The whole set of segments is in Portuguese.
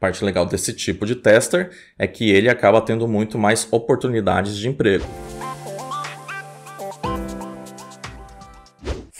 parte legal desse tipo de tester é que ele acaba tendo muito mais oportunidades de emprego.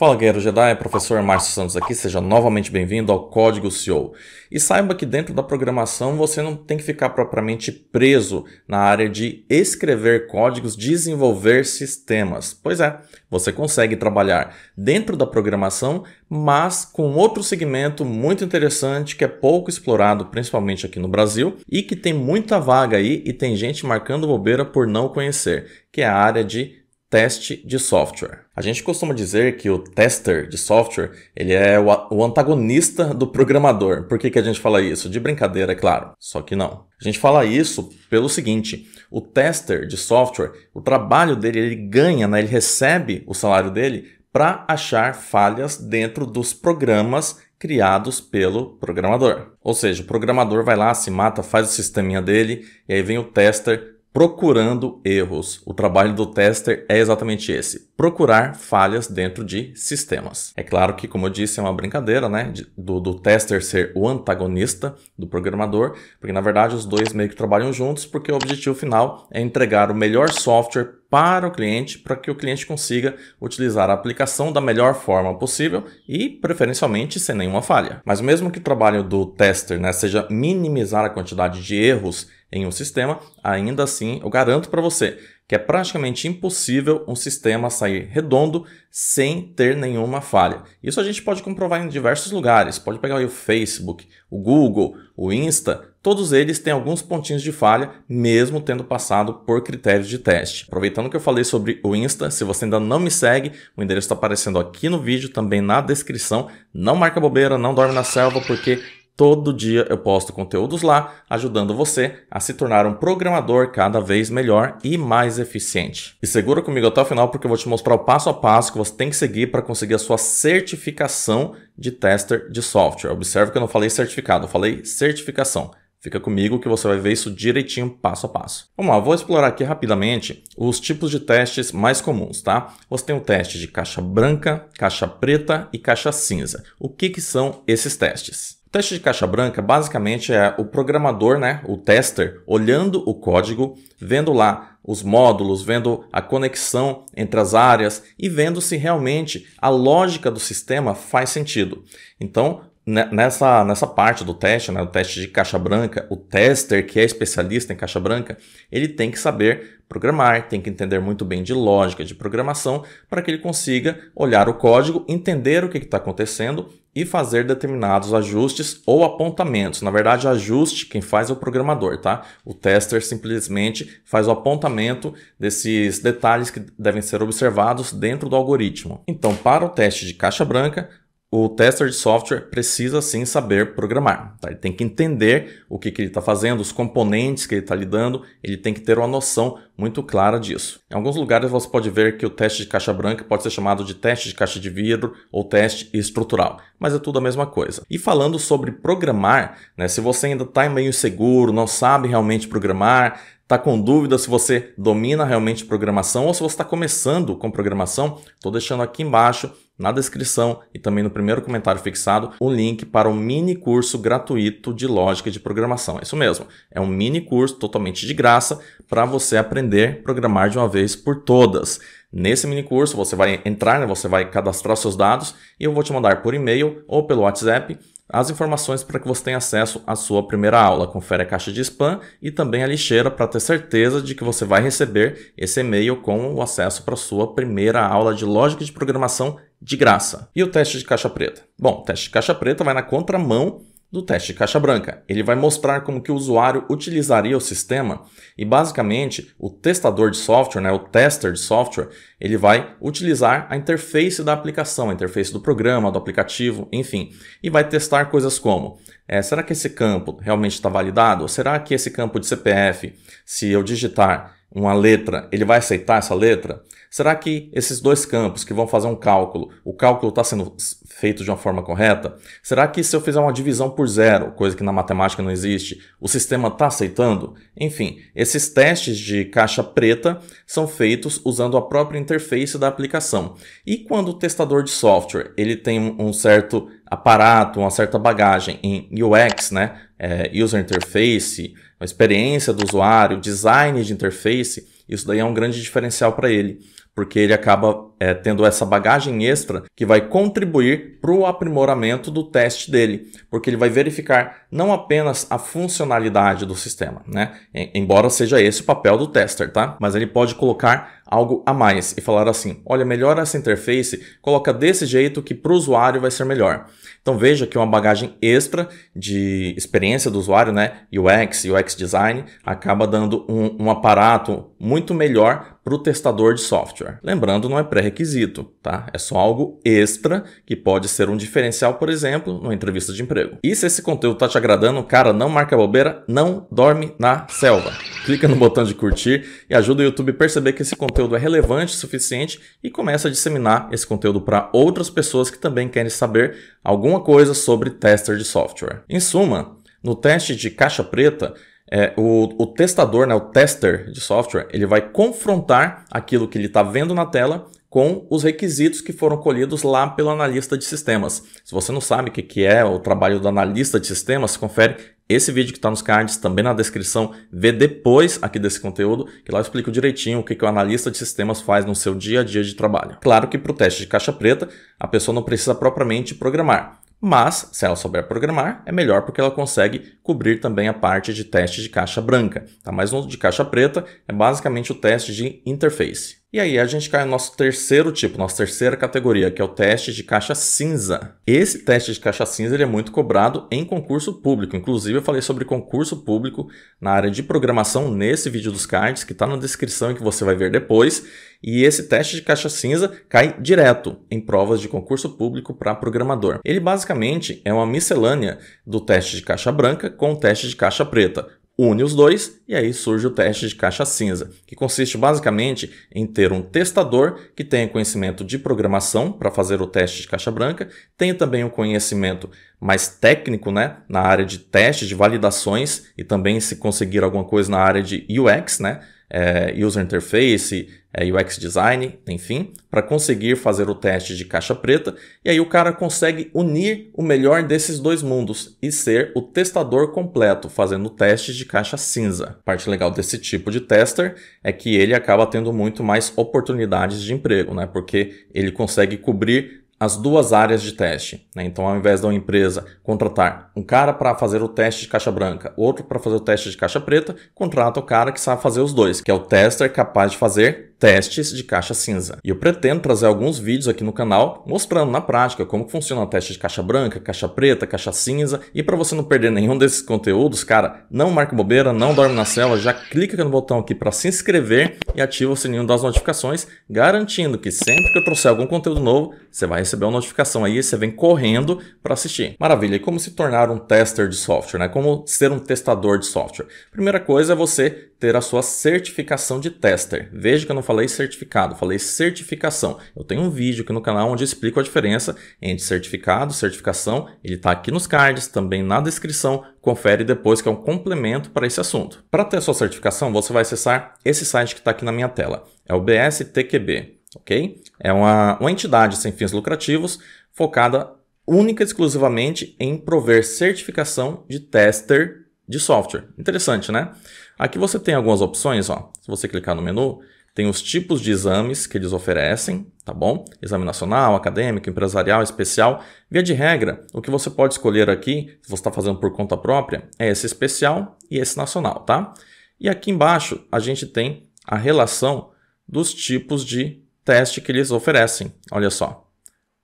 Fala Guerreiro Jedi, professor Márcio Santos aqui, seja novamente bem-vindo ao Código CEO. E saiba que dentro da programação você não tem que ficar propriamente preso na área de escrever códigos, desenvolver sistemas. Pois é, você consegue trabalhar dentro da programação, mas com outro segmento muito interessante que é pouco explorado, principalmente aqui no Brasil, e que tem muita vaga aí e tem gente marcando bobeira por não conhecer, que é a área de teste de software. A gente costuma dizer que o tester de software ele é o antagonista do programador. Por que, que a gente fala isso? De brincadeira, é claro. Só que não. A gente fala isso pelo seguinte: o tester de software, o trabalho dele, ele ganha, né? ele recebe o salário dele para achar falhas dentro dos programas criados pelo programador. Ou seja, o programador vai lá, se mata, faz o sisteminha dele, e aí vem o tester, procurando erros. O trabalho do tester é exatamente esse: procurar falhas dentro de sistemas. É claro que, como eu disse, é uma brincadeira, né? Do, do, tester ser o antagonista do programador, porque na verdade os dois meio que trabalham juntos, porque o objetivo final é entregar o melhor software para o cliente, para que o cliente consiga utilizar a aplicação da melhor forma possível e, preferencialmente, sem nenhuma falha. Mas mesmo que o trabalho do tester né, seja minimizar a quantidade de erros em um sistema, ainda assim eu garanto para você que é praticamente impossível um sistema sair redondo sem ter nenhuma falha. Isso a gente pode comprovar em diversos lugares. Pode pegar o Facebook, o Google, o Insta, todos eles têm alguns pontinhos de falha, mesmo tendo passado por critérios de teste. Aproveitando que eu falei sobre o Insta, se você ainda não me segue, o endereço está aparecendo aqui no vídeo, também na descrição. Não marca bobeira, não dorme na selva, porque Todo dia eu posto conteúdos lá, ajudando você a se tornar um programador cada vez melhor e mais eficiente. E segura comigo até o final porque eu vou te mostrar o passo a passo que você tem que seguir para conseguir a sua certificação de tester de software. Observe que eu não falei certificado, eu falei certificação. Fica comigo que você vai ver isso direitinho, passo a passo. Vamos lá, vou explorar aqui rapidamente os tipos de testes mais comuns, tá? Você tem o teste de caixa branca, caixa preta e caixa cinza. O que, que são esses testes? teste de caixa branca basicamente é o programador, né, o tester, olhando o código, vendo lá os módulos, vendo a conexão entre as áreas e vendo se realmente a lógica do sistema faz sentido. Então, né, nessa, nessa parte do teste, né, o teste de caixa branca, o tester que é especialista em caixa branca, ele tem que saber programar, tem que entender muito bem de lógica, de programação, para que ele consiga olhar o código, entender o que está acontecendo e fazer determinados ajustes ou apontamentos. Na verdade, ajuste quem faz é o programador, tá? O tester simplesmente faz o apontamento desses detalhes que devem ser observados dentro do algoritmo. Então, para o teste de caixa branca, o tester de software precisa sim saber programar. Tá? Ele tem que entender o que, que ele está fazendo, os componentes que ele está lidando, ele tem que ter uma noção muito clara disso. Em alguns lugares você pode ver que o teste de caixa branca pode ser chamado de teste de caixa de vidro ou teste estrutural, mas é tudo a mesma coisa. E falando sobre programar, né, se você ainda está meio inseguro, não sabe realmente programar, Está com dúvida se você domina realmente programação ou se você está começando com programação? Estou deixando aqui embaixo na descrição e também no primeiro comentário fixado o link para o mini curso gratuito de lógica de programação. É isso mesmo, é um mini curso totalmente de graça para você aprender a programar de uma vez por todas. Nesse mini curso você vai entrar, né, você vai cadastrar seus dados e eu vou te mandar por e-mail ou pelo WhatsApp as informações para que você tenha acesso à sua primeira aula. Confere a caixa de spam e também a lixeira para ter certeza de que você vai receber esse e-mail com o acesso para a sua primeira aula de lógica de programação de graça. E o teste de caixa preta? Bom, o teste de caixa preta vai na contramão do teste de caixa branca. Ele vai mostrar como que o usuário utilizaria o sistema e basicamente o testador de software, né, o tester de software, ele vai utilizar a interface da aplicação, a interface do programa, do aplicativo, enfim, e vai testar coisas como é, será que esse campo realmente está validado? Ou será que esse campo de CPF, se eu digitar uma letra, ele vai aceitar essa letra? Será que esses dois campos que vão fazer um cálculo, o cálculo está sendo feito de uma forma correta? Será que se eu fizer uma divisão por zero, coisa que na matemática não existe, o sistema está aceitando? Enfim, esses testes de caixa preta são feitos usando a própria interface da aplicação. E quando o testador de software ele tem um certo aparato, uma certa bagagem em UX, né? É, user interface, a experiência do usuário, design de interface, isso daí é um grande diferencial para ele, porque ele acaba é, tendo essa bagagem extra que vai contribuir para o aprimoramento do teste dele, porque ele vai verificar não apenas a funcionalidade do sistema, né? Embora seja esse o papel do tester, tá? Mas ele pode colocar algo a mais e falar assim: olha, melhora essa interface, coloca desse jeito que para o usuário vai ser melhor. Então veja que uma bagagem extra de experiência do usuário, né? UX, UX design, acaba dando um, um aparato muito melhor para o testador de software. Lembrando, não é pré-requisito, tá? É só algo extra que pode ser um diferencial, por exemplo, numa entrevista de emprego. E se esse conteúdo tá te agradando, cara, não marca bobeira, não dorme na selva. Clica no botão de curtir e ajuda o YouTube a perceber que esse conteúdo é relevante o suficiente e começa a disseminar esse conteúdo para outras pessoas que também querem saber alguma coisa sobre tester de software. Em suma, no teste de caixa preta, é, o, o, testador, né, o tester de software, ele vai confrontar aquilo que ele está vendo na tela com os requisitos que foram colhidos lá pelo analista de sistemas. Se você não sabe o que, é o trabalho do analista de sistemas, confere esse vídeo que está nos cards, também na descrição, vê depois aqui desse conteúdo, que lá eu explico direitinho o que, que o analista de sistemas faz no seu dia a dia de trabalho. Claro que para o teste de caixa preta, a pessoa não precisa propriamente programar, mas, se ela souber programar, é melhor porque ela consegue cobrir também a parte de teste de caixa branca. Tá? Mas no de caixa preta é basicamente o teste de interface. E aí a gente cai no nosso terceiro tipo, nossa terceira categoria, que é o teste de caixa cinza. Esse teste de caixa cinza ele é muito cobrado em concurso público. Inclusive eu falei sobre concurso público na área de programação nesse vídeo dos cards, que está na descrição e que você vai ver depois. E esse teste de caixa cinza cai direto em provas de concurso público para programador. Ele basicamente é uma miscelânea do teste de caixa branca com o teste de caixa preta une os dois e aí surge o teste de caixa cinza, que consiste basicamente em ter um testador que tenha conhecimento de programação para fazer o teste de caixa branca, tenha também um conhecimento mais técnico né, na área de teste, de validações e também se conseguir alguma coisa na área de UX, né, é, user interface, é, UX design, enfim, para conseguir fazer o teste de caixa preta. E aí o cara consegue unir o melhor desses dois mundos e ser o testador completo, fazendo testes de caixa cinza. parte legal desse tipo de tester é que ele acaba tendo muito mais oportunidades de emprego, né? Porque ele consegue cobrir as duas áreas de teste. Né? Então, ao invés de uma empresa contratar um cara para fazer o teste de caixa branca, outro para fazer o teste de caixa preta, contrata o cara que sabe fazer os dois, que é o tester capaz de fazer testes de caixa cinza. E eu pretendo trazer alguns vídeos aqui no canal mostrando na prática como funciona o teste de caixa branca, caixa preta, caixa cinza. E para você não perder nenhum desses conteúdos, cara, não marca bobeira, não dorme na cela, já clica no botão aqui para se inscrever e ativa o sininho das notificações, garantindo que sempre que eu trouxer algum conteúdo novo, você vai receber uma notificação aí e você vem correndo para assistir. Maravilha, e como se tornar um tester de software, né? Como ser um testador de software? Primeira coisa é você ter a sua certificação de tester. Veja que eu não falei certificado, falei certificação. Eu tenho um vídeo aqui no canal onde explico a diferença entre certificado, certificação. Ele está aqui nos cards, também na descrição. Confere depois que é um complemento para esse assunto. Para ter sua certificação, você vai acessar esse site que está aqui na minha tela. É o BSTQB, ok? É uma, uma entidade sem fins lucrativos focada única e exclusivamente em prover certificação de tester de software. Interessante, né? Aqui você tem algumas opções, ó. Se você clicar no menu, tem os tipos de exames que eles oferecem, tá bom? Exame nacional, acadêmico, empresarial, especial. Via de regra, o que você pode escolher aqui, se você está fazendo por conta própria, é esse especial e esse nacional, tá? E aqui embaixo a gente tem a relação dos tipos de teste que eles oferecem. Olha só,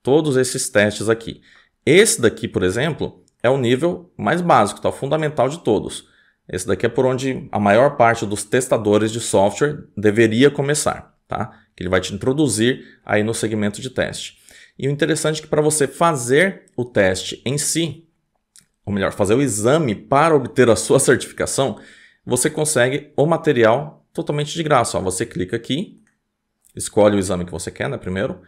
todos esses testes aqui. Esse daqui, por exemplo, é o nível mais básico, tá? o fundamental de todos. Esse daqui é por onde a maior parte dos testadores de software deveria começar, tá? Que ele vai te introduzir aí no segmento de teste. E o interessante é que para você fazer o teste em si, ou melhor, fazer o exame para obter a sua certificação, você consegue o material totalmente de graça. Ó. Você clica aqui, escolhe o exame que você quer, né? Primeiro,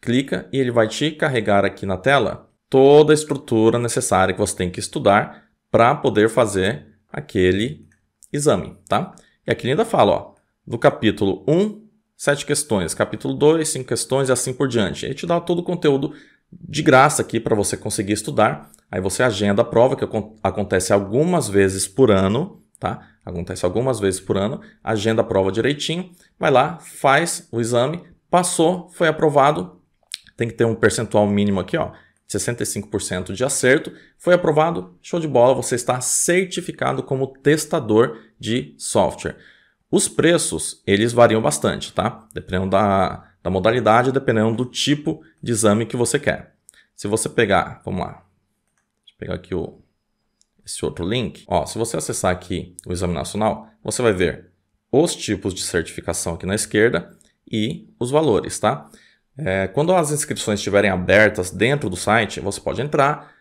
clica e ele vai te carregar aqui na tela toda a estrutura necessária que você tem que estudar para poder fazer aquele exame, tá? E aqui ele ainda fala, ó, do capítulo 1, 7 questões, capítulo 2, 5 questões e assim por diante. Ele te dá todo o conteúdo de graça aqui para você conseguir estudar. Aí você agenda a prova, que acontece algumas vezes por ano, tá? Acontece algumas vezes por ano. Agenda a prova direitinho, vai lá, faz o exame, passou, foi aprovado. Tem que ter um percentual mínimo aqui, ó, 65% de acerto. Foi aprovado, show de bola, você está certificado como testador de software. Os preços, eles variam bastante, tá? Dependendo da, da modalidade, dependendo do tipo de exame que você quer. Se você pegar, vamos lá, deixa eu pegar aqui o, esse outro link. Ó, se você acessar aqui o Exame Nacional, você vai ver os tipos de certificação aqui na esquerda e os valores, tá? É, quando as inscrições estiverem abertas dentro do site, você pode entrar,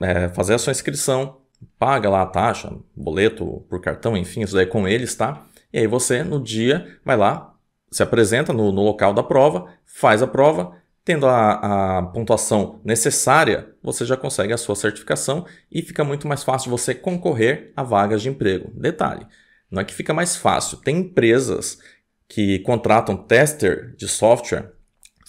é, fazer a sua inscrição, paga lá a taxa, boleto por cartão, enfim, isso daí é com eles, tá? E aí você, no dia, vai lá, se apresenta no, no local da prova, faz a prova, tendo a, a, pontuação necessária, você já consegue a sua certificação e fica muito mais fácil você concorrer a vagas de emprego. Detalhe, não é que fica mais fácil, tem empresas que contratam tester de software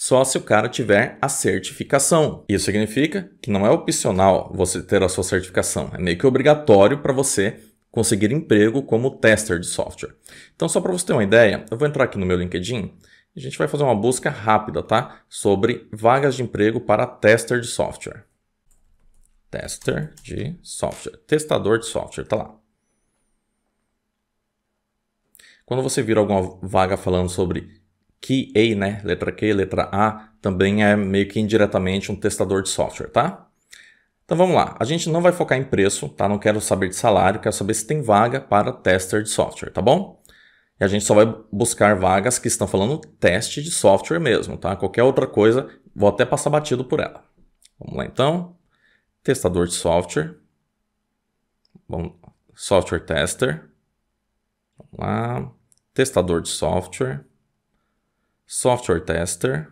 só se o cara tiver a certificação. Isso significa que não é opcional você ter a sua certificação, é meio que obrigatório para você conseguir emprego como tester de software. Então, só para você ter uma ideia, eu vou entrar aqui no meu LinkedIn e a gente vai fazer uma busca rápida, tá? Sobre vagas de emprego para tester de software. Tester de software. Testador de software, tá lá. Quando você vira alguma vaga falando sobre Key A, né? Letra Q, letra A, também é meio que indiretamente um testador de software, tá? Então vamos lá, a gente não vai focar em preço, tá? Não quero saber de salário, quero saber se tem vaga para tester de software, tá bom? E a gente só vai buscar vagas que estão falando teste de software mesmo, tá? Qualquer outra coisa, vou até passar batido por ela. Vamos lá então, testador de software, vamos, software tester, vamos lá, testador de software, software tester,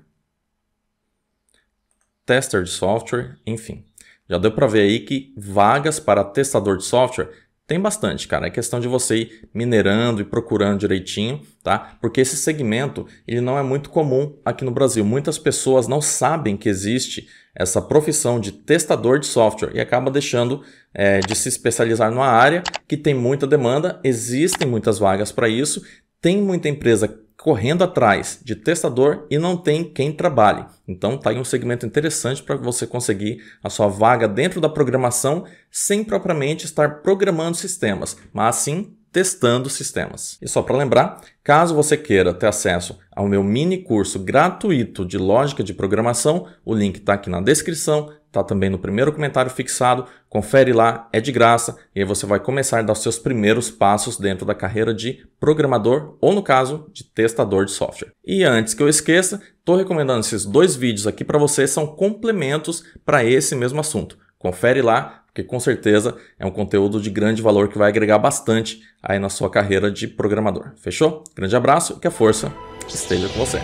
tester de software, enfim. Já deu para ver aí que vagas para testador de software tem bastante, cara. É questão de você ir minerando e procurando direitinho, tá? Porque esse segmento, ele não é muito comum aqui no Brasil. Muitas pessoas não sabem que existe essa profissão de testador de software e acaba deixando é, de se especializar numa área que tem muita demanda, existem muitas vagas para isso, tem muita empresa correndo atrás de testador e não tem quem trabalhe. Então tá aí um segmento interessante para você conseguir a sua vaga dentro da programação sem propriamente estar programando sistemas, mas sim testando sistemas. E só para lembrar, caso você queira ter acesso ao meu mini curso gratuito de lógica de programação, o link está aqui na descrição tá também no primeiro comentário fixado, confere lá, é de graça, e aí você vai começar a dar os seus primeiros passos dentro da carreira de programador ou no caso de testador de software. E antes que eu esqueça, estou recomendando esses dois vídeos aqui para você, são complementos para esse mesmo assunto. Confere lá, porque com certeza é um conteúdo de grande valor que vai agregar bastante aí na sua carreira de programador. Fechou? Grande abraço, que a força esteja com você.